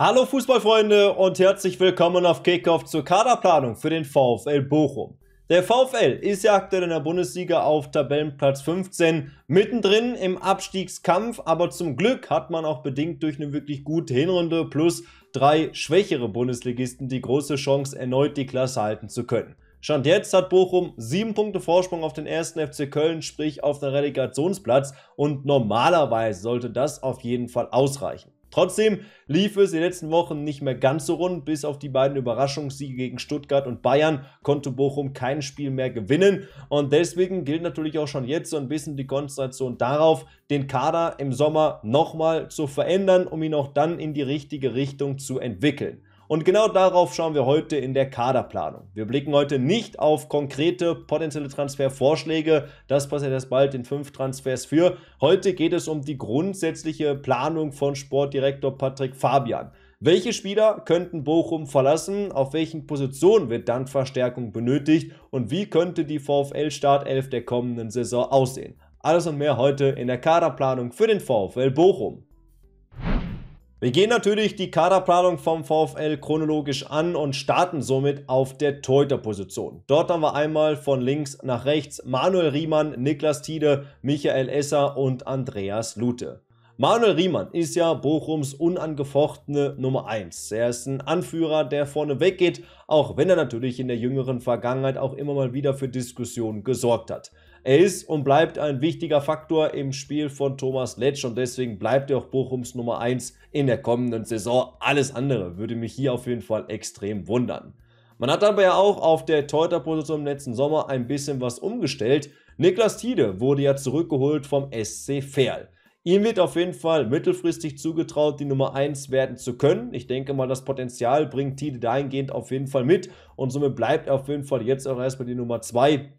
Hallo Fußballfreunde und herzlich willkommen auf Kickoff zur Kaderplanung für den VfL Bochum. Der VfL ist ja aktuell in der Bundesliga auf Tabellenplatz 15 mittendrin im Abstiegskampf, aber zum Glück hat man auch bedingt durch eine wirklich gute Hinrunde plus drei schwächere Bundesligisten die große Chance, erneut die Klasse halten zu können. Stand jetzt hat Bochum sieben Punkte Vorsprung auf den ersten FC Köln, sprich auf den Relegationsplatz und normalerweise sollte das auf jeden Fall ausreichen. Trotzdem lief es in den letzten Wochen nicht mehr ganz so rund. Bis auf die beiden Überraschungssiege gegen Stuttgart und Bayern konnte Bochum kein Spiel mehr gewinnen. Und deswegen gilt natürlich auch schon jetzt so ein bisschen die Konzentration darauf, den Kader im Sommer nochmal zu verändern, um ihn auch dann in die richtige Richtung zu entwickeln. Und genau darauf schauen wir heute in der Kaderplanung. Wir blicken heute nicht auf konkrete potenzielle Transfervorschläge. Das passiert erst bald in fünf Transfers für. Heute geht es um die grundsätzliche Planung von Sportdirektor Patrick Fabian. Welche Spieler könnten Bochum verlassen? Auf welchen Positionen wird dann Verstärkung benötigt? Und wie könnte die VfL-Startelf der kommenden Saison aussehen? Alles und mehr heute in der Kaderplanung für den VfL Bochum. Wir gehen natürlich die Kaderplanung vom VfL chronologisch an und starten somit auf der Torhüterposition. Dort haben wir einmal von links nach rechts Manuel Riemann, Niklas Tiede, Michael Esser und Andreas Lute. Manuel Riemann ist ja Bochums unangefochtene Nummer 1. Er ist ein Anführer, der vorne weggeht, auch wenn er natürlich in der jüngeren Vergangenheit auch immer mal wieder für Diskussionen gesorgt hat. Er ist und bleibt ein wichtiger Faktor im Spiel von Thomas Letsch und deswegen bleibt er auch Bochums Nummer 1 in der kommenden Saison. Alles andere würde mich hier auf jeden Fall extrem wundern. Man hat aber ja auch auf der Teuter-Position im letzten Sommer ein bisschen was umgestellt. Niklas Tiede wurde ja zurückgeholt vom SC Verl. Ihm wird auf jeden Fall mittelfristig zugetraut, die Nummer 1 werden zu können. Ich denke mal, das Potenzial bringt Tide dahingehend auf jeden Fall mit und somit bleibt er auf jeden Fall jetzt auch erstmal die Nummer 2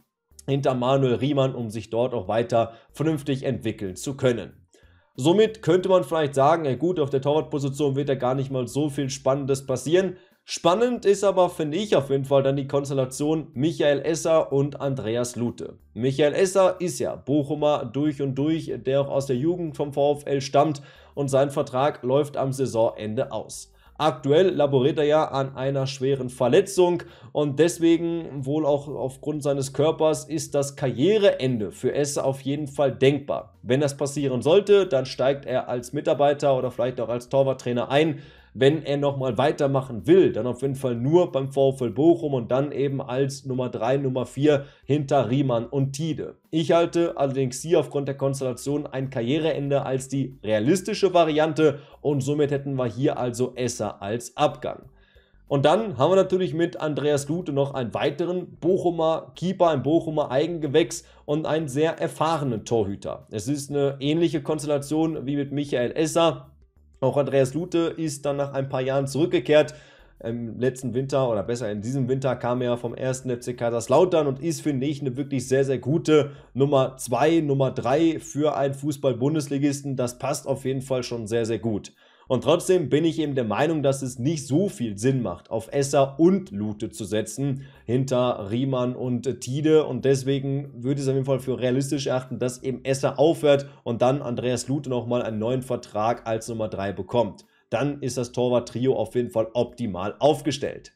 hinter Manuel Riemann, um sich dort auch weiter vernünftig entwickeln zu können. Somit könnte man vielleicht sagen, ja gut, auf der Torwartposition wird ja gar nicht mal so viel Spannendes passieren. Spannend ist aber, finde ich auf jeden Fall, dann die Konstellation Michael Esser und Andreas Lute. Michael Esser ist ja Bochumer durch und durch, der auch aus der Jugend vom VfL stammt und sein Vertrag läuft am Saisonende aus. Aktuell laboriert er ja an einer schweren Verletzung und deswegen, wohl auch aufgrund seines Körpers, ist das Karriereende für S auf jeden Fall denkbar. Wenn das passieren sollte, dann steigt er als Mitarbeiter oder vielleicht auch als Torwarttrainer ein. Wenn er nochmal weitermachen will, dann auf jeden Fall nur beim VfL Bochum und dann eben als Nummer 3, Nummer 4 hinter Riemann und Tide. Ich halte allerdings hier aufgrund der Konstellation ein Karriereende als die realistische Variante und somit hätten wir hier also Esser als Abgang. Und dann haben wir natürlich mit Andreas Lute noch einen weiteren Bochumer Keeper, ein Bochumer Eigengewächs und einen sehr erfahrenen Torhüter. Es ist eine ähnliche Konstellation wie mit Michael Esser. Auch Andreas Lute ist dann nach ein paar Jahren zurückgekehrt. Im letzten Winter oder besser in diesem Winter kam er vom ersten FC Kaiserslautern und ist, finde ich, eine wirklich sehr, sehr gute Nummer 2, Nummer 3 für einen Fußball-Bundesligisten. Das passt auf jeden Fall schon sehr, sehr gut. Und trotzdem bin ich eben der Meinung, dass es nicht so viel Sinn macht, auf Esser und Lute zu setzen, hinter Riemann und äh, Tide. Und deswegen würde ich es auf jeden Fall für realistisch erachten, dass eben Esser aufhört und dann Andreas Lute nochmal einen neuen Vertrag als Nummer 3 bekommt. Dann ist das Torwart-Trio auf jeden Fall optimal aufgestellt.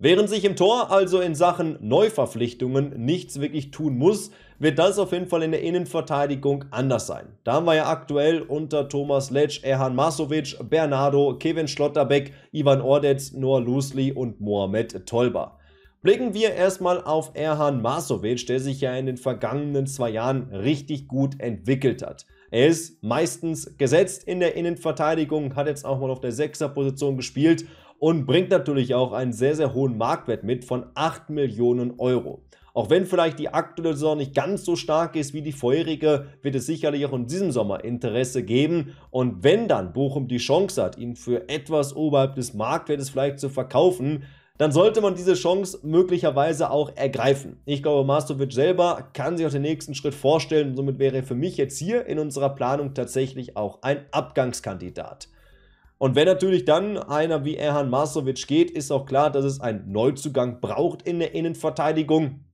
Während sich im Tor also in Sachen Neuverpflichtungen nichts wirklich tun muss, wird das auf jeden Fall in der Innenverteidigung anders sein. Da haben wir ja aktuell unter Thomas Letsch, Erhan Masovic, Bernardo, Kevin Schlotterbeck, Ivan Ordetz, Noah Lusli und Mohamed Tolba. Blicken wir erstmal auf Erhan Masovic, der sich ja in den vergangenen zwei Jahren richtig gut entwickelt hat. Er ist meistens gesetzt in der Innenverteidigung, hat jetzt auch mal auf der Sechserposition gespielt und bringt natürlich auch einen sehr, sehr hohen Marktwert mit von 8 Millionen Euro. Auch wenn vielleicht die aktuelle Saison nicht ganz so stark ist wie die vorherige, wird es sicherlich auch in diesem Sommer Interesse geben. Und wenn dann Bochum die Chance hat, ihn für etwas oberhalb des Marktwertes vielleicht zu verkaufen, dann sollte man diese Chance möglicherweise auch ergreifen. Ich glaube, Mastovic selber kann sich auch den nächsten Schritt vorstellen. Somit wäre er für mich jetzt hier in unserer Planung tatsächlich auch ein Abgangskandidat. Und wenn natürlich dann einer wie Erhan Masovic geht, ist auch klar, dass es einen Neuzugang braucht in der Innenverteidigung.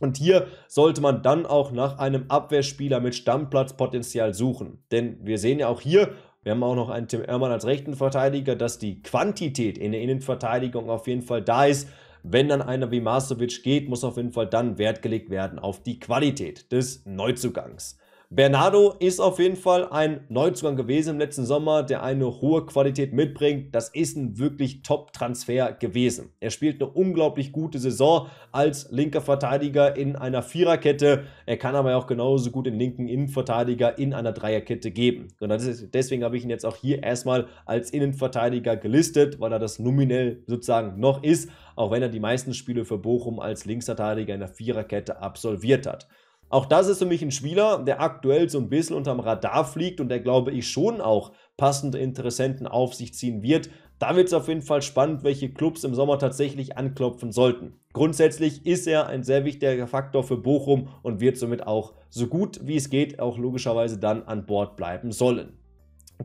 Und hier sollte man dann auch nach einem Abwehrspieler mit Stammplatzpotenzial suchen. Denn wir sehen ja auch hier, wir haben auch noch einen Tim Ehrmann als rechten Verteidiger, dass die Quantität in der Innenverteidigung auf jeden Fall da ist. Wenn dann einer wie Masovic geht, muss auf jeden Fall dann Wert gelegt werden auf die Qualität des Neuzugangs. Bernardo ist auf jeden Fall ein Neuzugang gewesen im letzten Sommer, der eine hohe Qualität mitbringt. Das ist ein wirklich Top-Transfer gewesen. Er spielt eine unglaublich gute Saison als linker Verteidiger in einer Viererkette. Er kann aber auch genauso gut den linken Innenverteidiger in einer Dreierkette geben. Und deswegen habe ich ihn jetzt auch hier erstmal als Innenverteidiger gelistet, weil er das nominell sozusagen noch ist, auch wenn er die meisten Spiele für Bochum als Linksverteidiger in der Viererkette absolviert hat. Auch das ist für mich ein Spieler, der aktuell so ein bisschen unterm Radar fliegt und der, glaube ich, schon auch passende Interessenten auf sich ziehen wird. Da wird es auf jeden Fall spannend, welche Clubs im Sommer tatsächlich anklopfen sollten. Grundsätzlich ist er ein sehr wichtiger Faktor für Bochum und wird somit auch so gut wie es geht auch logischerweise dann an Bord bleiben sollen.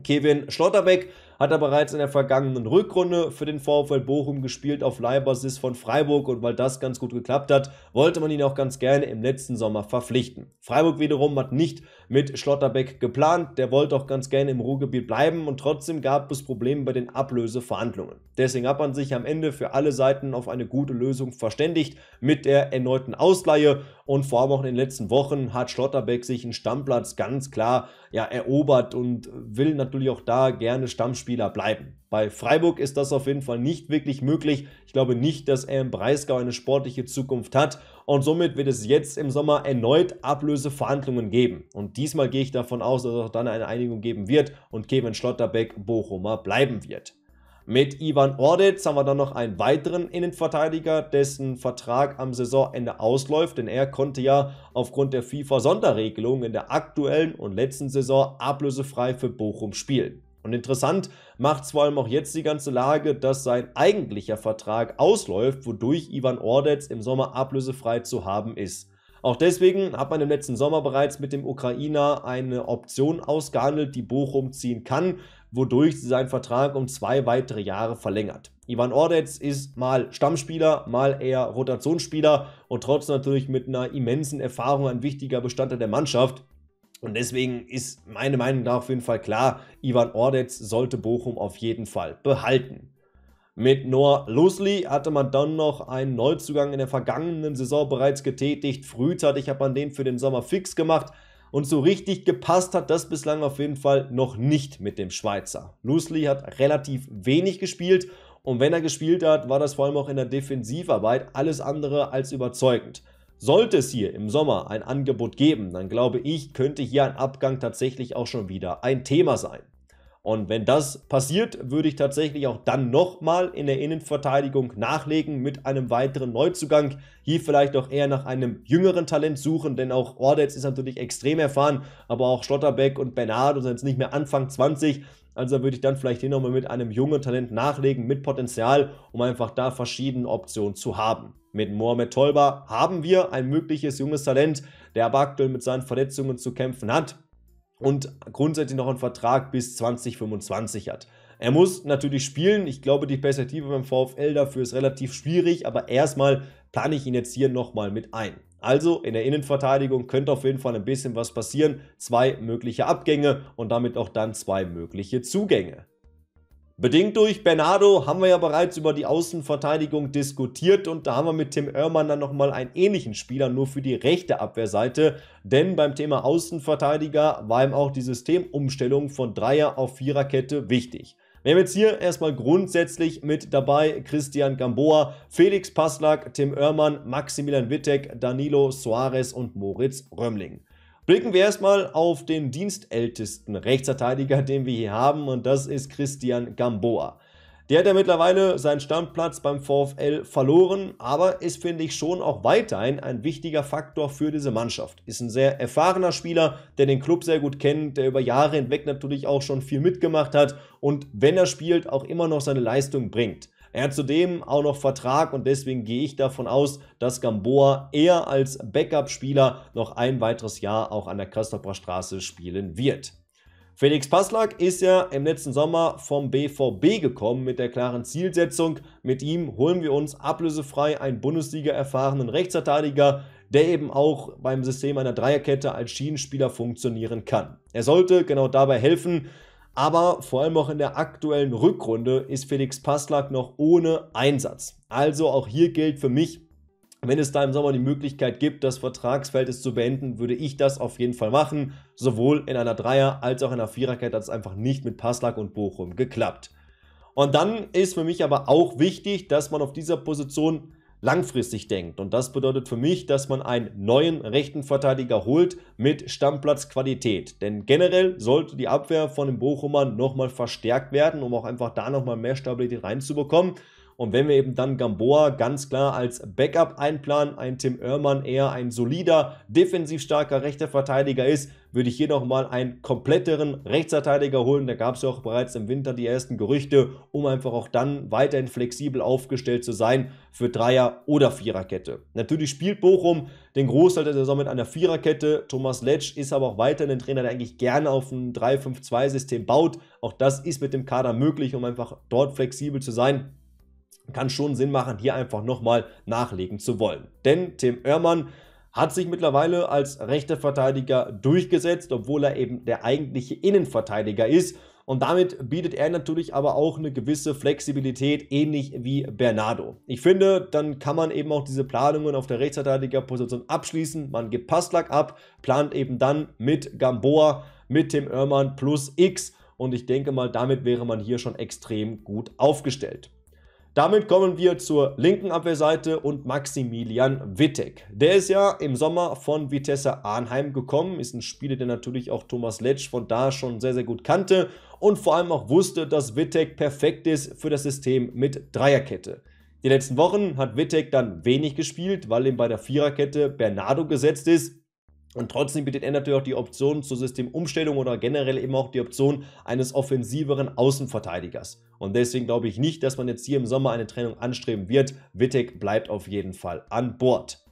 Kevin Schlotterbeck hat er bereits in der vergangenen Rückrunde für den VfL Bochum gespielt auf Leihbasis von Freiburg und weil das ganz gut geklappt hat, wollte man ihn auch ganz gerne im letzten Sommer verpflichten. Freiburg wiederum hat nicht mit Schlotterbeck geplant. Der wollte auch ganz gerne im Ruhrgebiet bleiben und trotzdem gab es Probleme bei den Ablöseverhandlungen. Deswegen hat man sich am Ende für alle Seiten auf eine gute Lösung verständigt mit der erneuten Ausleihe und vor allem auch in den letzten Wochen hat Schlotterbeck sich einen Stammplatz ganz klar ja, erobert und will natürlich auch da gerne Stammspieler bleiben. Bei Freiburg ist das auf jeden Fall nicht wirklich möglich. Ich glaube nicht, dass er im Breisgau eine sportliche Zukunft hat und somit wird es jetzt im Sommer erneut Ablöseverhandlungen geben. Und diesmal gehe ich davon aus, dass es auch dann eine Einigung geben wird und Kevin Schlotterbeck Bochumer bleiben wird. Mit Ivan Ordetz haben wir dann noch einen weiteren Innenverteidiger, dessen Vertrag am Saisonende ausläuft, denn er konnte ja aufgrund der FIFA-Sonderregelung in der aktuellen und letzten Saison ablösefrei für Bochum spielen. Und interessant macht es vor allem auch jetzt die ganze Lage, dass sein eigentlicher Vertrag ausläuft, wodurch Ivan Ordetz im Sommer ablösefrei zu haben ist. Auch deswegen hat man im letzten Sommer bereits mit dem Ukrainer eine Option ausgehandelt, die Bochum ziehen kann, wodurch sie seinen Vertrag um zwei weitere Jahre verlängert. Ivan Ordetz ist mal Stammspieler, mal eher Rotationsspieler und trotzdem natürlich mit einer immensen Erfahrung ein wichtiger Bestandteil der Mannschaft. Und deswegen ist meine Meinung nach auf jeden Fall klar, Ivan Ordetz sollte Bochum auf jeden Fall behalten. Mit Noah Losley hatte man dann noch einen Neuzugang in der vergangenen Saison bereits getätigt. Frühzeitig hat man den für den Sommer fix gemacht. Und so richtig gepasst hat das bislang auf jeden Fall noch nicht mit dem Schweizer. Losley hat relativ wenig gespielt und wenn er gespielt hat, war das vor allem auch in der Defensivarbeit alles andere als überzeugend. Sollte es hier im Sommer ein Angebot geben, dann glaube ich, könnte hier ein Abgang tatsächlich auch schon wieder ein Thema sein. Und wenn das passiert, würde ich tatsächlich auch dann nochmal in der Innenverteidigung nachlegen mit einem weiteren Neuzugang. Hier vielleicht auch eher nach einem jüngeren Talent suchen, denn auch Ordetz ist natürlich extrem erfahren, aber auch Schlotterbeck und Bernard sind jetzt nicht mehr Anfang 20. Also würde ich dann vielleicht hier nochmal mit einem jungen Talent nachlegen, mit Potenzial, um einfach da verschiedene Optionen zu haben. Mit Mohamed Tolba haben wir ein mögliches junges Talent, der aber aktuell mit seinen Verletzungen zu kämpfen hat und grundsätzlich noch einen Vertrag bis 2025 hat. Er muss natürlich spielen. Ich glaube, die Perspektive beim VfL dafür ist relativ schwierig, aber erstmal plane ich ihn jetzt hier nochmal mit ein. Also in der Innenverteidigung könnte auf jeden Fall ein bisschen was passieren. Zwei mögliche Abgänge und damit auch dann zwei mögliche Zugänge. Bedingt durch Bernardo haben wir ja bereits über die Außenverteidigung diskutiert und da haben wir mit Tim Oermann dann nochmal einen ähnlichen Spieler, nur für die rechte Abwehrseite. Denn beim Thema Außenverteidiger war ihm auch die Systemumstellung von Dreier auf Viererkette wichtig. Wir haben jetzt hier erstmal grundsätzlich mit dabei Christian Gamboa, Felix Passlack, Tim Oermann, Maximilian Wittek, Danilo Soares und Moritz Römling. Blicken wir erstmal auf den dienstältesten Rechtsverteidiger, den wir hier haben, und das ist Christian Gamboa. Der hat ja mittlerweile seinen Stammplatz beim VfL verloren, aber ist, finde ich, schon auch weiterhin ein wichtiger Faktor für diese Mannschaft. Ist ein sehr erfahrener Spieler, der den Club sehr gut kennt, der über Jahre hinweg natürlich auch schon viel mitgemacht hat und wenn er spielt, auch immer noch seine Leistung bringt. Er hat zudem auch noch Vertrag und deswegen gehe ich davon aus, dass Gamboa eher als Backup-Spieler noch ein weiteres Jahr auch an der Kastroper Straße spielen wird. Felix Passlack ist ja im letzten Sommer vom BVB gekommen mit der klaren Zielsetzung, mit ihm holen wir uns ablösefrei einen Bundesliga-erfahrenen Rechtsverteidiger, der eben auch beim System einer Dreierkette als Schienenspieler funktionieren kann. Er sollte genau dabei helfen, aber vor allem auch in der aktuellen Rückrunde ist Felix Passlack noch ohne Einsatz. Also auch hier gilt für mich, wenn es da im Sommer die Möglichkeit gibt, das Vertragsverhältnis zu beenden, würde ich das auf jeden Fall machen. Sowohl in einer Dreier- als auch in einer Viererkette hat es einfach nicht mit Passlack und Bochum geklappt. Und dann ist für mich aber auch wichtig, dass man auf dieser Position langfristig denkt. Und das bedeutet für mich, dass man einen neuen rechten Verteidiger holt mit Stammplatzqualität. Denn generell sollte die Abwehr von den Bochumern nochmal verstärkt werden, um auch einfach da nochmal mehr Stabilität reinzubekommen. Und wenn wir eben dann Gamboa ganz klar als Backup einplanen, ein Tim Oermann eher ein solider, defensiv starker rechter Verteidiger ist, würde ich hier nochmal einen kompletteren Rechtsverteidiger holen. Da gab es ja auch bereits im Winter die ersten Gerüchte, um einfach auch dann weiterhin flexibel aufgestellt zu sein für Dreier- oder Viererkette. Natürlich spielt Bochum den Großteil der Saison mit einer Viererkette. Thomas Letsch ist aber auch weiterhin ein Trainer, der eigentlich gerne auf ein 3-5-2-System baut. Auch das ist mit dem Kader möglich, um einfach dort flexibel zu sein kann schon Sinn machen, hier einfach nochmal nachlegen zu wollen. Denn Tim Oermann hat sich mittlerweile als rechter Verteidiger durchgesetzt, obwohl er eben der eigentliche Innenverteidiger ist. Und damit bietet er natürlich aber auch eine gewisse Flexibilität, ähnlich wie Bernardo. Ich finde, dann kann man eben auch diese Planungen auf der Rechtsverteidigerposition abschließen. Man gibt Passlack ab, plant eben dann mit Gamboa, mit Tim Oermann plus X. Und ich denke mal, damit wäre man hier schon extrem gut aufgestellt. Damit kommen wir zur linken Abwehrseite und Maximilian Wittek. Der ist ja im Sommer von Vitesse Arnheim gekommen, ist ein Spieler, der natürlich auch Thomas Letsch von da schon sehr, sehr gut kannte und vor allem auch wusste, dass Wittek perfekt ist für das System mit Dreierkette. Die letzten Wochen hat Wittek dann wenig gespielt, weil ihm bei der Viererkette Bernardo gesetzt ist und trotzdem bietet er natürlich auch die Option zur Systemumstellung oder generell eben auch die Option eines offensiveren Außenverteidigers. Und deswegen glaube ich nicht, dass man jetzt hier im Sommer eine Trennung anstreben wird. Wittek bleibt auf jeden Fall an Bord.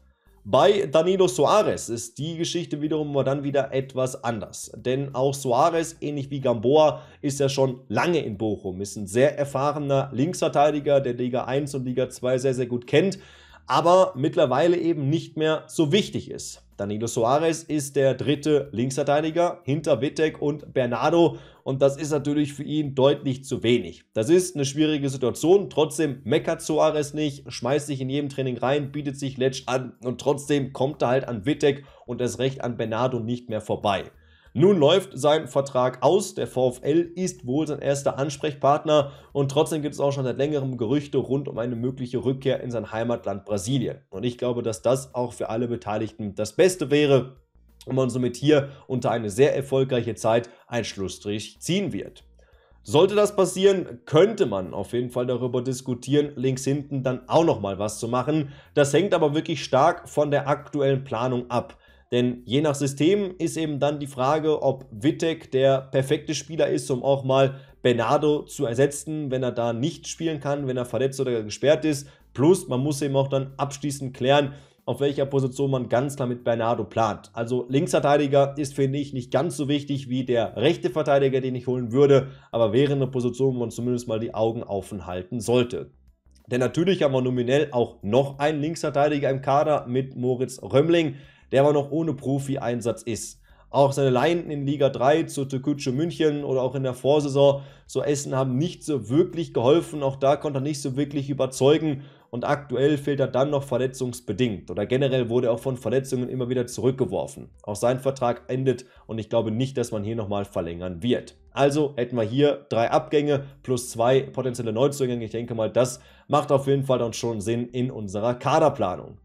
Bei Danilo Soares ist die Geschichte wiederum aber dann wieder etwas anders. Denn auch Soares, ähnlich wie Gamboa, ist ja schon lange in Bochum, ist ein sehr erfahrener Linksverteidiger, der Liga 1 und Liga 2 sehr, sehr gut kennt, aber mittlerweile eben nicht mehr so wichtig ist. Danilo Soares ist der dritte Linksverteidiger hinter Wittek und Bernardo und das ist natürlich für ihn deutlich zu wenig. Das ist eine schwierige Situation, trotzdem meckert Soares nicht, schmeißt sich in jedem Training rein, bietet sich Letsch an und trotzdem kommt er halt an Wittek und das recht an Bernardo nicht mehr vorbei. Nun läuft sein Vertrag aus. Der VfL ist wohl sein erster Ansprechpartner und trotzdem gibt es auch schon seit längerem Gerüchte rund um eine mögliche Rückkehr in sein Heimatland Brasilien. Und ich glaube, dass das auch für alle Beteiligten das Beste wäre und man somit hier unter eine sehr erfolgreiche Zeit einen Schlussstrich ziehen wird. Sollte das passieren, könnte man auf jeden Fall darüber diskutieren, links hinten dann auch nochmal was zu machen. Das hängt aber wirklich stark von der aktuellen Planung ab. Denn je nach System ist eben dann die Frage, ob Wittek der perfekte Spieler ist, um auch mal Bernardo zu ersetzen, wenn er da nicht spielen kann, wenn er verletzt oder gesperrt ist. Plus, man muss eben auch dann abschließend klären, auf welcher Position man ganz klar mit Bernardo plant. Also Linksverteidiger ist, finde ich, nicht ganz so wichtig wie der rechte Verteidiger, den ich holen würde, aber wäre eine Position, wo man zumindest mal die Augen offen halten sollte. Denn natürlich haben wir nominell auch noch einen Linksverteidiger im Kader mit Moritz Römmling der aber noch ohne Profi-Einsatz ist. Auch seine Leiden in Liga 3 zu Tekutsche München oder auch in der Vorsaison zu Essen haben nicht so wirklich geholfen. Auch da konnte er nicht so wirklich überzeugen. Und aktuell fehlt er dann noch verletzungsbedingt. Oder generell wurde er auch von Verletzungen immer wieder zurückgeworfen. Auch sein Vertrag endet und ich glaube nicht, dass man hier nochmal verlängern wird. Also hätten wir hier drei Abgänge plus zwei potenzielle Neuzugänge. Ich denke mal, das macht auf jeden Fall dann schon Sinn in unserer Kaderplanung.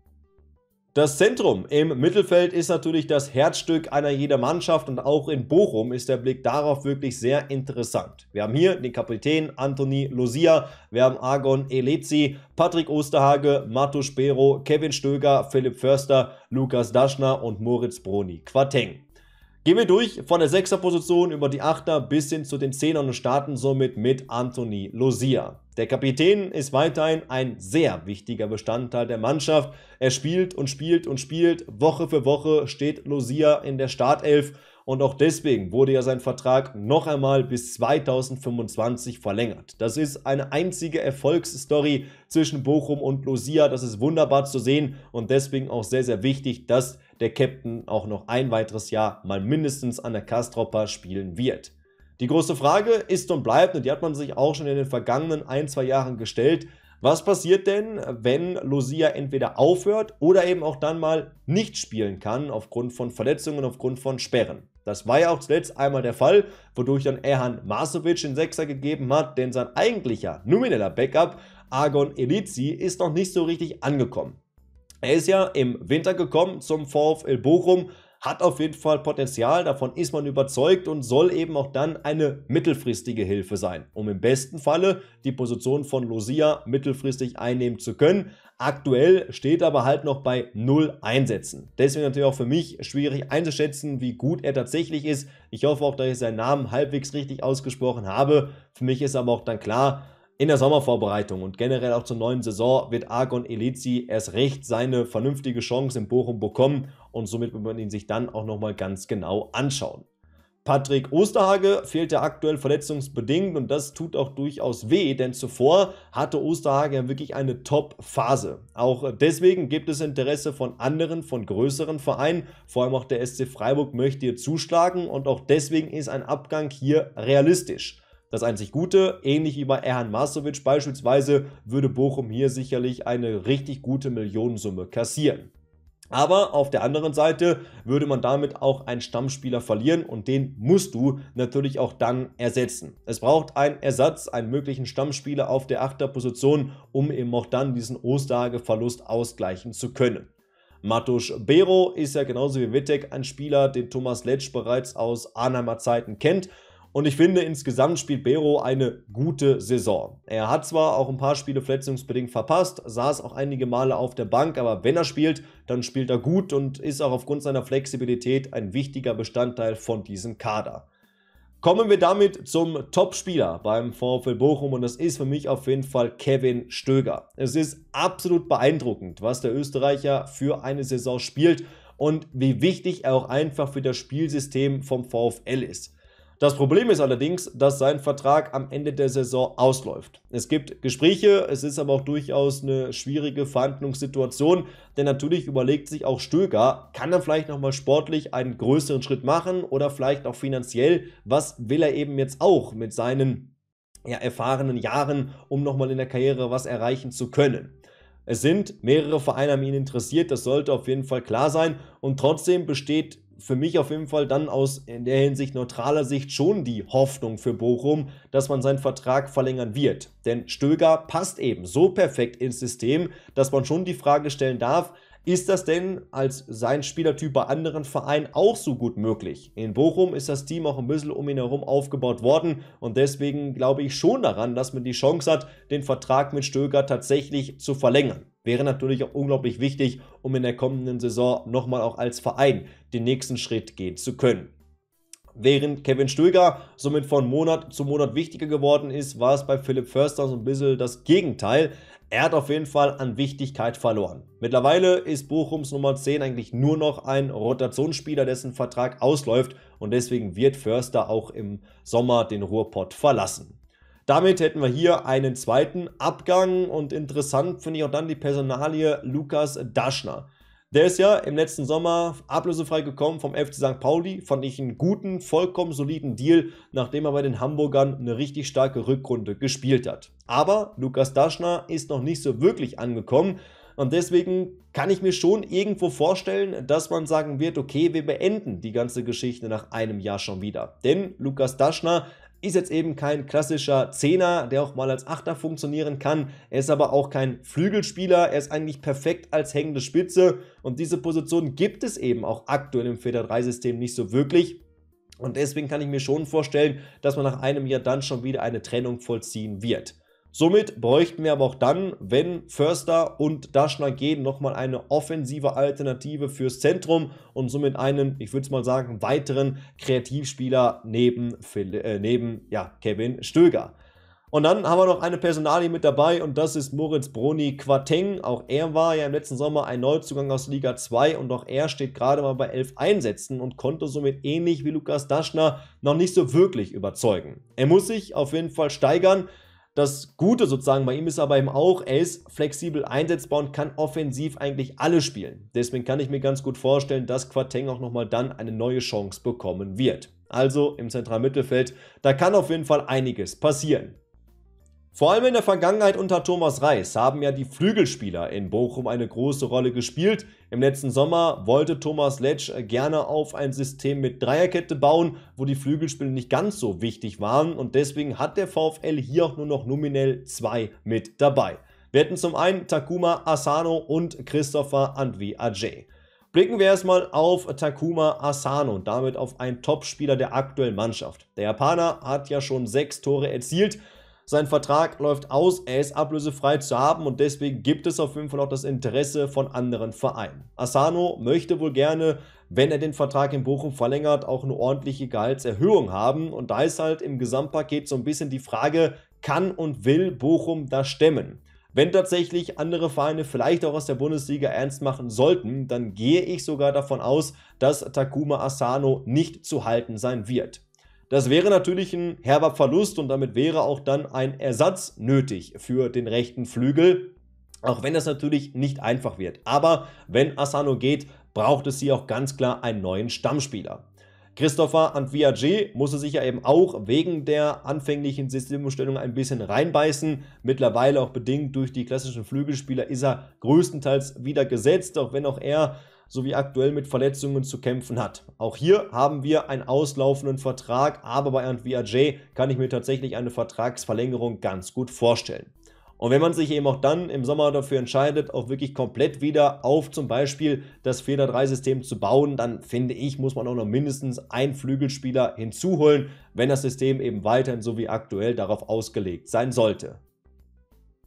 Das Zentrum im Mittelfeld ist natürlich das Herzstück einer jeder Mannschaft und auch in Bochum ist der Blick darauf wirklich sehr interessant. Wir haben hier den Kapitän Anthony Lucia, wir haben Argon Elezi, Patrick Osterhage, Matus Spero, Kevin Stöger, Philipp Förster, Lukas Daschner und Moritz Broni. Quateng. Gehen wir durch von der 6 Position über die 8 bis hin zu den 10 und starten somit mit Anthony Lucia. Der Kapitän ist weiterhin ein sehr wichtiger Bestandteil der Mannschaft. Er spielt und spielt und spielt. Woche für Woche steht Lucia in der Startelf und auch deswegen wurde ja sein Vertrag noch einmal bis 2025 verlängert. Das ist eine einzige Erfolgsstory zwischen Bochum und Lucia. Das ist wunderbar zu sehen und deswegen auch sehr, sehr wichtig, dass der Captain auch noch ein weiteres Jahr mal mindestens an der Kastropper spielen wird. Die große Frage ist und bleibt, und die hat man sich auch schon in den vergangenen ein, zwei Jahren gestellt, was passiert denn, wenn Lucia entweder aufhört oder eben auch dann mal nicht spielen kann aufgrund von Verletzungen, aufgrund von Sperren? Das war ja auch zuletzt einmal der Fall, wodurch dann Erhan Masovic den Sechser gegeben hat, denn sein eigentlicher nomineller Backup Argon Elizi ist noch nicht so richtig angekommen. Er ist ja im Winter gekommen zum VfL Bochum, hat auf jeden Fall Potenzial, davon ist man überzeugt und soll eben auch dann eine mittelfristige Hilfe sein, um im besten Falle die Position von Lucia mittelfristig einnehmen zu können. Aktuell steht aber halt noch bei null Einsätzen. Deswegen natürlich auch für mich schwierig einzuschätzen, wie gut er tatsächlich ist. Ich hoffe auch, dass ich seinen Namen halbwegs richtig ausgesprochen habe. Für mich ist aber auch dann klar, in der Sommervorbereitung und generell auch zur neuen Saison wird Argon Elizi erst recht seine vernünftige Chance in Bochum bekommen und somit wird man ihn sich dann auch nochmal ganz genau anschauen. Patrick Osterhage fehlt ja aktuell verletzungsbedingt und das tut auch durchaus weh, denn zuvor hatte Osterhage ja wirklich eine Top-Phase. Auch deswegen gibt es Interesse von anderen, von größeren Vereinen, vor allem auch der SC Freiburg möchte hier zuschlagen und auch deswegen ist ein Abgang hier realistisch. Das einzig Gute, ähnlich wie bei Erhan Masovic beispielsweise, würde Bochum hier sicherlich eine richtig gute Millionensumme kassieren. Aber auf der anderen Seite würde man damit auch einen Stammspieler verlieren und den musst du natürlich auch dann ersetzen. Es braucht einen Ersatz, einen möglichen Stammspieler auf der Achterposition, um eben auch dann diesen Osterhage-Verlust ausgleichen zu können. Matusz Bero ist ja genauso wie Wittek ein Spieler, den Thomas Letsch bereits aus Anheimer Zeiten kennt und ich finde, insgesamt spielt Bero eine gute Saison. Er hat zwar auch ein paar Spiele verletzungsbedingt verpasst, saß auch einige Male auf der Bank, aber wenn er spielt, dann spielt er gut und ist auch aufgrund seiner Flexibilität ein wichtiger Bestandteil von diesem Kader. Kommen wir damit zum Top-Spieler beim VfL Bochum und das ist für mich auf jeden Fall Kevin Stöger. Es ist absolut beeindruckend, was der Österreicher für eine Saison spielt und wie wichtig er auch einfach für das Spielsystem vom VfL ist. Das Problem ist allerdings, dass sein Vertrag am Ende der Saison ausläuft. Es gibt Gespräche, es ist aber auch durchaus eine schwierige Verhandlungssituation, denn natürlich überlegt sich auch Stöger, kann er vielleicht nochmal sportlich einen größeren Schritt machen oder vielleicht auch finanziell, was will er eben jetzt auch mit seinen ja, erfahrenen Jahren, um nochmal in der Karriere was erreichen zu können. Es sind mehrere Vereine an ihn interessiert, das sollte auf jeden Fall klar sein. Und trotzdem besteht für mich auf jeden Fall dann aus in der Hinsicht neutraler Sicht schon die Hoffnung für Bochum, dass man seinen Vertrag verlängern wird. Denn Stöger passt eben so perfekt ins System, dass man schon die Frage stellen darf, ist das denn als sein Spielertyp bei anderen Vereinen auch so gut möglich? In Bochum ist das Team auch ein bisschen um ihn herum aufgebaut worden und deswegen glaube ich schon daran, dass man die Chance hat, den Vertrag mit Stöger tatsächlich zu verlängern. Wäre natürlich auch unglaublich wichtig, um in der kommenden Saison nochmal auch als Verein den nächsten Schritt gehen zu können. Während Kevin Stöger somit von Monat zu Monat wichtiger geworden ist, war es bei Philipp Förster so ein bisschen das Gegenteil. Er hat auf jeden Fall an Wichtigkeit verloren. Mittlerweile ist Bochums Nummer 10 eigentlich nur noch ein Rotationsspieler, dessen Vertrag ausläuft und deswegen wird Förster auch im Sommer den Ruhrpott verlassen. Damit hätten wir hier einen zweiten Abgang und interessant finde ich auch dann die Personalie Lukas Daschner. Der ist ja im letzten Sommer ablösefrei gekommen vom FC St. Pauli. Fand ich einen guten, vollkommen soliden Deal, nachdem er bei den Hamburgern eine richtig starke Rückrunde gespielt hat. Aber Lukas Daschner ist noch nicht so wirklich angekommen. Und deswegen kann ich mir schon irgendwo vorstellen, dass man sagen wird, okay, wir beenden die ganze Geschichte nach einem Jahr schon wieder. Denn Lukas Daschner ist jetzt eben kein klassischer Zehner, der auch mal als Achter funktionieren kann. Er ist aber auch kein Flügelspieler. Er ist eigentlich perfekt als hängende Spitze. Und diese Position gibt es eben auch aktuell im feder 3 system nicht so wirklich. Und deswegen kann ich mir schon vorstellen, dass man nach einem Jahr dann schon wieder eine Trennung vollziehen wird. Somit bräuchten wir aber auch dann, wenn Förster und Daschner gehen, nochmal eine offensive Alternative fürs Zentrum und somit einen, ich würde es mal sagen, weiteren Kreativspieler neben, äh, neben ja, Kevin Stöger. Und dann haben wir noch eine Personalie mit dabei und das ist Moritz Broni Quateng. Auch er war ja im letzten Sommer ein Neuzugang aus Liga 2 und auch er steht gerade mal bei 11 Einsätzen und konnte somit ähnlich wie Lukas Daschner noch nicht so wirklich überzeugen. Er muss sich auf jeden Fall steigern das Gute sozusagen bei ihm ist aber eben auch, er ist flexibel einsetzbar und kann offensiv eigentlich alle spielen. Deswegen kann ich mir ganz gut vorstellen, dass Quateng auch nochmal dann eine neue Chance bekommen wird. Also im zentralen Mittelfeld, da kann auf jeden Fall einiges passieren. Vor allem in der Vergangenheit unter Thomas Reis haben ja die Flügelspieler in Bochum eine große Rolle gespielt. Im letzten Sommer wollte Thomas Letsch gerne auf ein System mit Dreierkette bauen, wo die Flügelspieler nicht ganz so wichtig waren und deswegen hat der VfL hier auch nur noch nominell zwei mit dabei. Wir hätten zum einen Takuma Asano und Christopher Andvi Ajay. Blicken wir erstmal auf Takuma Asano und damit auf einen Topspieler der aktuellen Mannschaft. Der Japaner hat ja schon sechs Tore erzielt sein Vertrag läuft aus, er ist ablösefrei zu haben und deswegen gibt es auf jeden Fall auch das Interesse von anderen Vereinen. Asano möchte wohl gerne, wenn er den Vertrag in Bochum verlängert, auch eine ordentliche Gehaltserhöhung haben und da ist halt im Gesamtpaket so ein bisschen die Frage, kann und will Bochum das stemmen? Wenn tatsächlich andere Vereine vielleicht auch aus der Bundesliga ernst machen sollten, dann gehe ich sogar davon aus, dass Takuma Asano nicht zu halten sein wird. Das wäre natürlich ein herber Verlust und damit wäre auch dann ein Ersatz nötig für den rechten Flügel. Auch wenn das natürlich nicht einfach wird. Aber wenn Asano geht, braucht es hier auch ganz klar einen neuen Stammspieler. Christopher Antviage musste sich ja eben auch wegen der anfänglichen Systemumstellung ein bisschen reinbeißen. Mittlerweile auch bedingt durch die klassischen Flügelspieler ist er größtenteils wieder gesetzt, auch wenn auch er sowie aktuell mit Verletzungen zu kämpfen hat. Auch hier haben wir einen auslaufenden Vertrag, aber bei Antwi kann ich mir tatsächlich eine Vertragsverlängerung ganz gut vorstellen. Und wenn man sich eben auch dann im Sommer dafür entscheidet, auch wirklich komplett wieder auf zum Beispiel das 4 3 system zu bauen, dann finde ich, muss man auch noch mindestens einen Flügelspieler hinzuholen, wenn das System eben weiterhin so wie aktuell darauf ausgelegt sein sollte.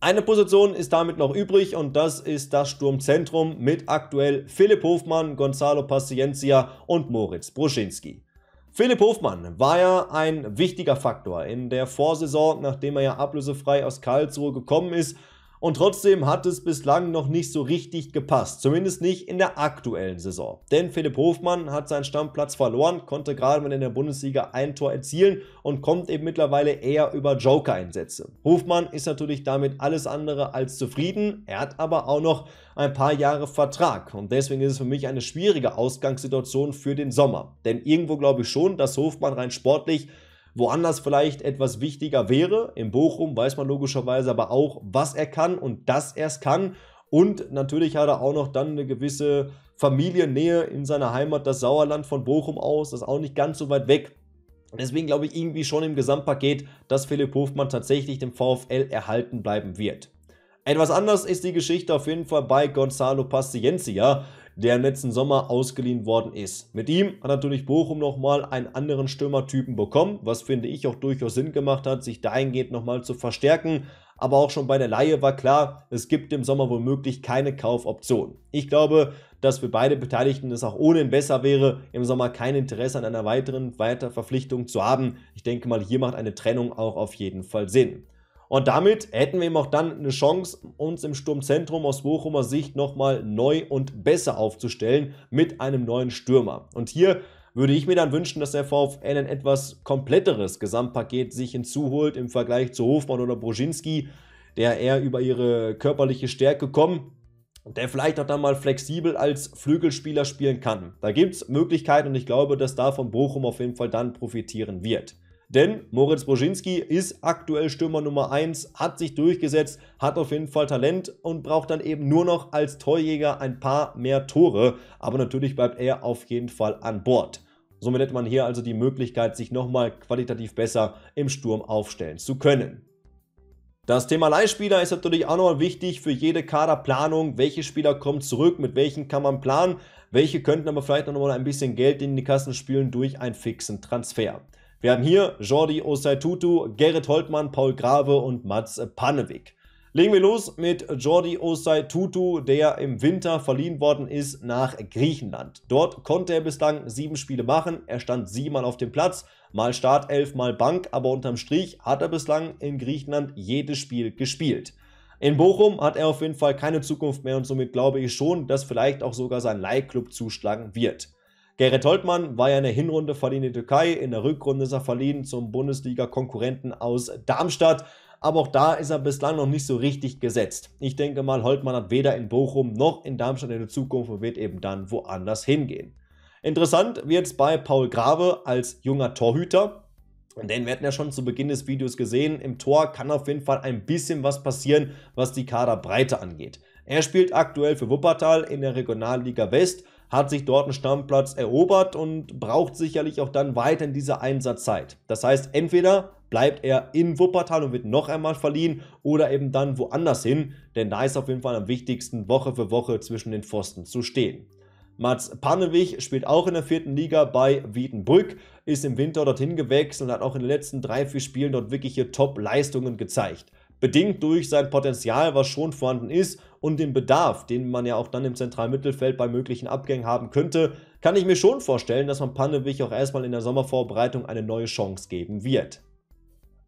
Eine Position ist damit noch übrig und das ist das Sturmzentrum mit aktuell Philipp Hofmann, Gonzalo Paciencia und Moritz Bruschinski. Philipp Hofmann war ja ein wichtiger Faktor in der Vorsaison, nachdem er ja ablösefrei aus Karlsruhe gekommen ist, und trotzdem hat es bislang noch nicht so richtig gepasst. Zumindest nicht in der aktuellen Saison. Denn Philipp Hofmann hat seinen Stammplatz verloren, konnte gerade mal in der Bundesliga ein Tor erzielen und kommt eben mittlerweile eher über Joker-Einsätze. Hofmann ist natürlich damit alles andere als zufrieden. Er hat aber auch noch ein paar Jahre Vertrag. Und deswegen ist es für mich eine schwierige Ausgangssituation für den Sommer. Denn irgendwo glaube ich schon, dass Hofmann rein sportlich woanders vielleicht etwas wichtiger wäre. In Bochum weiß man logischerweise aber auch, was er kann und dass er es kann. Und natürlich hat er auch noch dann eine gewisse Familiennähe in seiner Heimat, das Sauerland von Bochum aus, das ist auch nicht ganz so weit weg. Deswegen glaube ich irgendwie schon im Gesamtpaket, dass Philipp Hofmann tatsächlich dem VfL erhalten bleiben wird. Etwas anders ist die Geschichte auf jeden Fall bei Gonzalo Paciencia, der im letzten Sommer ausgeliehen worden ist. Mit ihm hat natürlich Bochum nochmal einen anderen Stürmertypen bekommen, was finde ich auch durchaus Sinn gemacht hat, sich dahingehend nochmal zu verstärken. Aber auch schon bei der Laie war klar, es gibt im Sommer womöglich keine Kaufoption. Ich glaube, dass für beide Beteiligten es auch ohnehin besser wäre, im Sommer kein Interesse an einer weiteren Weiterverpflichtung zu haben. Ich denke mal, hier macht eine Trennung auch auf jeden Fall Sinn. Und damit hätten wir eben auch dann eine Chance, uns im Sturmzentrum aus Bochumer Sicht nochmal neu und besser aufzustellen mit einem neuen Stürmer. Und hier würde ich mir dann wünschen, dass der VfL ein etwas kompletteres Gesamtpaket sich hinzuholt im Vergleich zu Hofmann oder Brzezinski, der eher über ihre körperliche Stärke kommt und der vielleicht auch dann mal flexibel als Flügelspieler spielen kann. Da gibt es Möglichkeiten und ich glaube, dass davon Bochum auf jeden Fall dann profitieren wird. Denn Moritz Boschinski ist aktuell Stürmer Nummer 1, hat sich durchgesetzt, hat auf jeden Fall Talent und braucht dann eben nur noch als Torjäger ein paar mehr Tore. Aber natürlich bleibt er auf jeden Fall an Bord. Somit hätte man hier also die Möglichkeit, sich nochmal qualitativ besser im Sturm aufstellen zu können. Das Thema Leihspieler ist natürlich auch nochmal wichtig für jede Kaderplanung. Welche Spieler kommen zurück, mit welchen kann man planen, welche könnten aber vielleicht nochmal ein bisschen Geld in die Kassen spielen durch einen fixen Transfer. Wir haben hier Jordi osei Gerrit Holtmann, Paul Grave und Mats Panewik. Legen wir los mit Jordi osei der im Winter verliehen worden ist nach Griechenland. Dort konnte er bislang sieben Spiele machen. Er stand siebenmal auf dem Platz, mal Start, elfmal Bank, aber unterm Strich hat er bislang in Griechenland jedes Spiel gespielt. In Bochum hat er auf jeden Fall keine Zukunft mehr und somit glaube ich schon, dass vielleicht auch sogar sein Leihklub zuschlagen wird. Gerrit Holtmann war ja in der Hinrunde verliehen in die Türkei, in der Rückrunde ist er verliehen zum Bundesliga-Konkurrenten aus Darmstadt. Aber auch da ist er bislang noch nicht so richtig gesetzt. Ich denke mal, Holtmann hat weder in Bochum noch in Darmstadt in der Zukunft und wird eben dann woanders hingehen. Interessant wird es bei Paul Grave als junger Torhüter. Denn wir hatten ja schon zu Beginn des Videos gesehen, im Tor kann auf jeden Fall ein bisschen was passieren, was die Kaderbreite angeht. Er spielt aktuell für Wuppertal in der Regionalliga West hat sich dort einen Stammplatz erobert und braucht sicherlich auch dann weiter in dieser Einsatzzeit. Das heißt, entweder bleibt er in Wuppertal und wird noch einmal verliehen oder eben dann woanders hin, denn da ist auf jeden Fall am wichtigsten, Woche für Woche zwischen den Pfosten zu stehen. Mats Pannewig spielt auch in der vierten Liga bei Wiedenbrück, ist im Winter dorthin gewechselt und hat auch in den letzten drei, vier Spielen dort wirkliche Top-Leistungen gezeigt bedingt durch sein Potenzial, was schon vorhanden ist und den Bedarf, den man ja auch dann im Zentralmittelfeld bei möglichen Abgängen haben könnte, kann ich mir schon vorstellen, dass man Pannewich auch erstmal in der Sommervorbereitung eine neue Chance geben wird.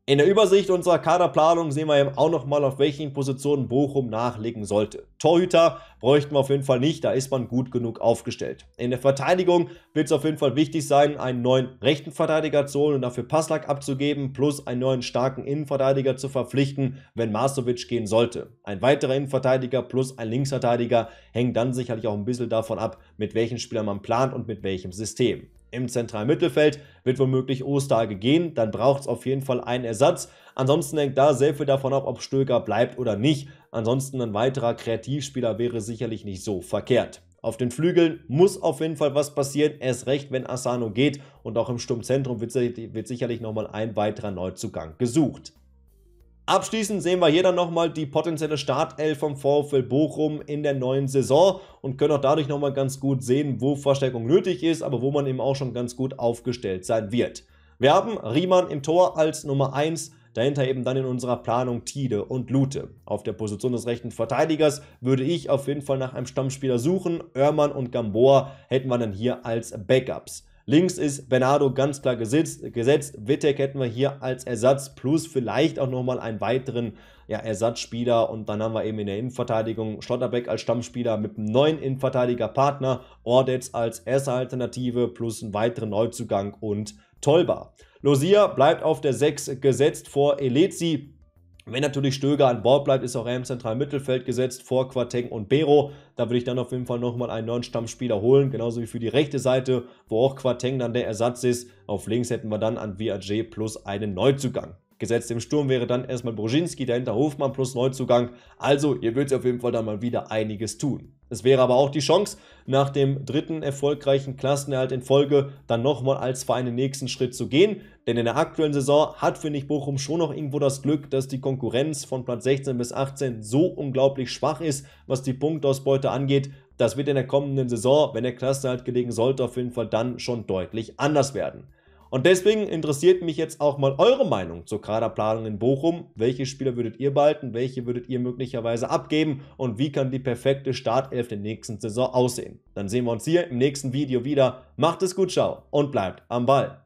In der Übersicht unserer Kaderplanung sehen wir eben auch nochmal, auf welchen Positionen Bochum nachlegen sollte. Torhüter bräuchten wir auf jeden Fall nicht, da ist man gut genug aufgestellt. In der Verteidigung wird es auf jeden Fall wichtig sein, einen neuen rechten Verteidiger zu holen und dafür Passlack abzugeben, plus einen neuen starken Innenverteidiger zu verpflichten, wenn Masovic gehen sollte. Ein weiterer Innenverteidiger plus ein Linksverteidiger hängen dann sicherlich auch ein bisschen davon ab, mit welchen Spielern man plant und mit welchem System im zentralen Mittelfeld. Wird womöglich Ostage gehen, dann braucht es auf jeden Fall einen Ersatz. Ansonsten hängt da sehr viel davon ab, ob Stöger bleibt oder nicht. Ansonsten ein weiterer Kreativspieler wäre sicherlich nicht so verkehrt. Auf den Flügeln muss auf jeden Fall was passieren, erst recht, wenn Asano geht. Und auch im Sturmzentrum wird, sicherlich nochmal ein weiterer Neuzugang gesucht. Abschließend sehen wir hier dann nochmal die potenzielle Startelf vom VfL Bochum in der neuen Saison und können auch dadurch nochmal ganz gut sehen, wo Verstärkung nötig ist, aber wo man eben auch schon ganz gut aufgestellt sein wird. Wir haben Riemann im Tor als Nummer 1, dahinter eben dann in unserer Planung Tide und Lute. Auf der Position des rechten Verteidigers würde ich auf jeden Fall nach einem Stammspieler suchen. Oermann und Gamboa hätten wir dann hier als Backups. Links ist Bernardo ganz klar gesetzt. gesetzt. Wittek hätten wir hier als Ersatz plus vielleicht auch nochmal einen weiteren ja, Ersatzspieler. Und dann haben wir eben in der Innenverteidigung Schlotterbeck als Stammspieler mit einem neuen Innenverteidigerpartner, Ordetz als erste Alternative plus einen weiteren Neuzugang und Tolba. Losia bleibt auf der 6 gesetzt vor Elezi. Wenn natürlich Stöger an Bord bleibt, ist auch er im zentralen Mittelfeld gesetzt vor Quarteng und Bero. Da würde ich dann auf jeden Fall nochmal einen neuen Stammspieler holen, genauso wie für die rechte Seite, wo auch Quarteng dann der Ersatz ist. Auf links hätten wir dann an VAG plus einen Neuzugang. Gesetzt im Sturm wäre dann erstmal Brzezinski, dahinter Hofmann plus Neuzugang. Also, ihr würdet auf jeden Fall dann mal wieder einiges tun. Es wäre aber auch die Chance, nach dem dritten erfolgreichen Klassenerhalt in Folge dann nochmal als Verein den nächsten Schritt zu gehen. Denn in der aktuellen Saison hat, finde ich, Bochum schon noch irgendwo das Glück, dass die Konkurrenz von Platz 16 bis 18 so unglaublich schwach ist, was die Punktausbeute angeht. Das wird in der kommenden Saison, wenn der Klassenerhalt gelegen sollte, auf jeden Fall dann schon deutlich anders werden. Und deswegen interessiert mich jetzt auch mal eure Meinung zur Kaderplanung in Bochum. Welche Spieler würdet ihr behalten? Welche würdet ihr möglicherweise abgeben? Und wie kann die perfekte Startelf der nächsten Saison aussehen? Dann sehen wir uns hier im nächsten Video wieder. Macht es gut, ciao und bleibt am Ball.